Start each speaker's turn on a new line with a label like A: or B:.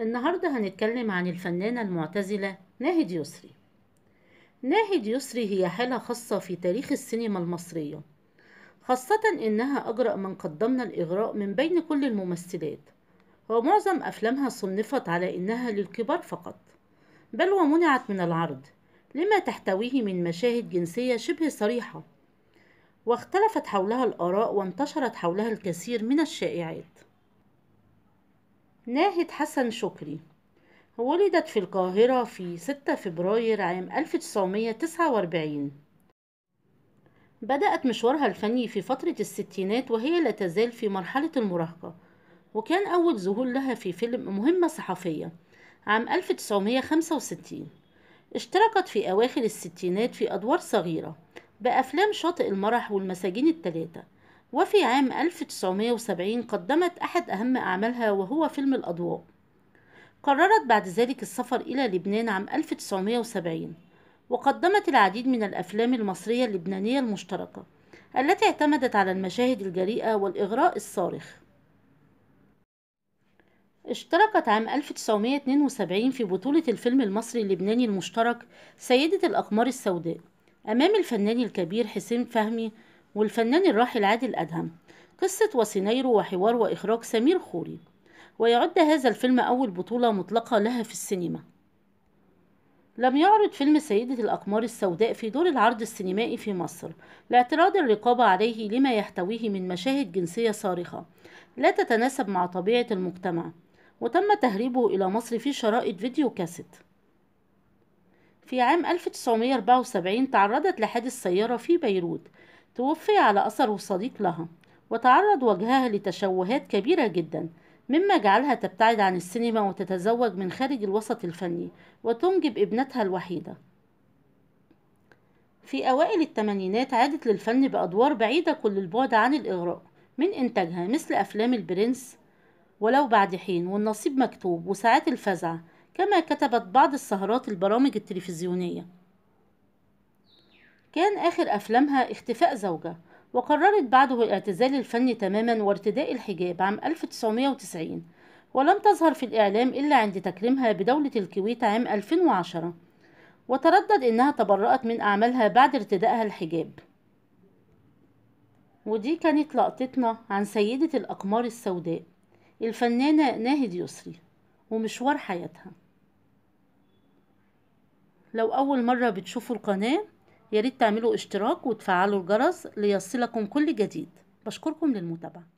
A: النهاردة هنتكلم عن الفنانة المعتزلة ناهد يسري ناهد يسري هي حالة خاصة في تاريخ السينما المصرية خاصة إنها أجرأ من قدمنا الإغراء من بين كل الممثلات ومعظم أفلامها صنفت على إنها للكبار فقط بل ومنعت من العرض لما تحتويه من مشاهد جنسية شبه صريحة واختلفت حولها الآراء وانتشرت حولها الكثير من الشائعات ناهد حسن شكري ولدت في القاهرة في 6 فبراير عام 1949 بدأت مشوارها الفني في فترة الستينات وهي لا تزال في مرحلة المراهقة وكان أول ظهور لها في فيلم مهمة صحفية عام 1965 اشتركت في أواخر الستينات في أدوار صغيرة بأفلام شاطئ المرح والمساجين الثلاثة وفي عام 1970 قدمت أحد أهم أعمالها وهو فيلم الأضواء قررت بعد ذلك السفر إلى لبنان عام 1970 وقدمت العديد من الأفلام المصرية اللبنانية المشتركة التي اعتمدت على المشاهد الجريئة والإغراء الصارخ اشتركت عام 1972 في بطولة الفيلم المصري اللبناني المشترك سيدة الأقمار السوداء أمام الفنان الكبير حسين فهمي والفنان الراحل عادل أدهم قصة وسينيرو وحوار وإخراج سمير خوري ويعد هذا الفيلم أول بطولة مطلقة لها في السينما لم يعرض فيلم سيدة الأقمار السوداء في دور العرض السينمائي في مصر لاعتراض الرقابة عليه لما يحتويه من مشاهد جنسية صارخة لا تتناسب مع طبيعة المجتمع وتم تهريبه إلى مصر في شرائط فيديو كاسيت في عام 1974 تعرضت لحادث سيارة في بيروت توفي على أثره صديق لها وتعرض وجهها لتشوهات كبيرة جدا مما جعلها تبتعد عن السينما وتتزوج من خارج الوسط الفني وتنجب ابنتها الوحيدة في أوائل الثمانينات عادت للفن بأدوار بعيدة كل البعد عن الإغراء من إنتاجها مثل أفلام البرنس ولو بعد حين والنصيب مكتوب وساعات الفزع كما كتبت بعض السهرات البرامج التلفزيونيه كان آخر أفلامها اختفاء زوجة وقررت بعده الاعتزال الفني تماما وارتداء الحجاب عام 1990 ولم تظهر في الإعلام إلا عند تكريمها بدولة الكويت عام 2010 وتردد إنها تبرأت من أعمالها بعد ارتدائها الحجاب ودي كانت لقطتنا عن سيدة الأقمار السوداء الفنانة ناهد يسري ومشوار حياتها لو أول مرة بتشوفوا القناة ياريت تعملوا اشتراك وتفعلوا الجرس ليصلكم كل جديد بشكركم للمتابعة